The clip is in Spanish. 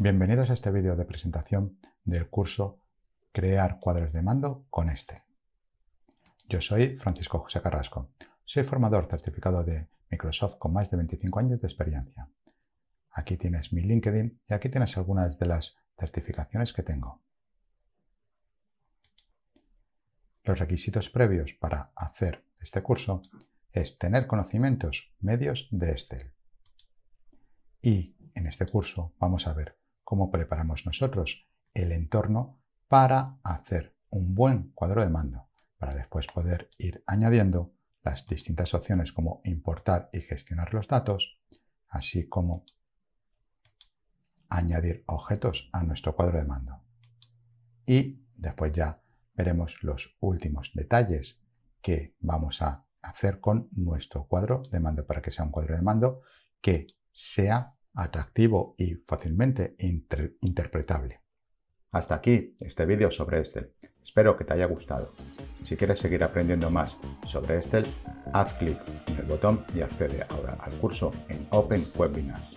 Bienvenidos a este vídeo de presentación del curso Crear cuadros de mando con este. Yo soy Francisco José Carrasco. Soy formador certificado de Microsoft con más de 25 años de experiencia. Aquí tienes mi LinkedIn y aquí tienes algunas de las certificaciones que tengo. Los requisitos previos para hacer este curso es tener conocimientos medios de Excel. Y en este curso vamos a ver cómo preparamos nosotros el entorno para hacer un buen cuadro de mando, para después poder ir añadiendo las distintas opciones como importar y gestionar los datos, así como añadir objetos a nuestro cuadro de mando. Y después ya veremos los últimos detalles que vamos a hacer con nuestro cuadro de mando para que sea un cuadro de mando que sea atractivo y fácilmente interpretable. Hasta aquí este vídeo sobre Estel. Espero que te haya gustado. Si quieres seguir aprendiendo más sobre Estel, haz clic en el botón y accede ahora al curso en Open Webinars.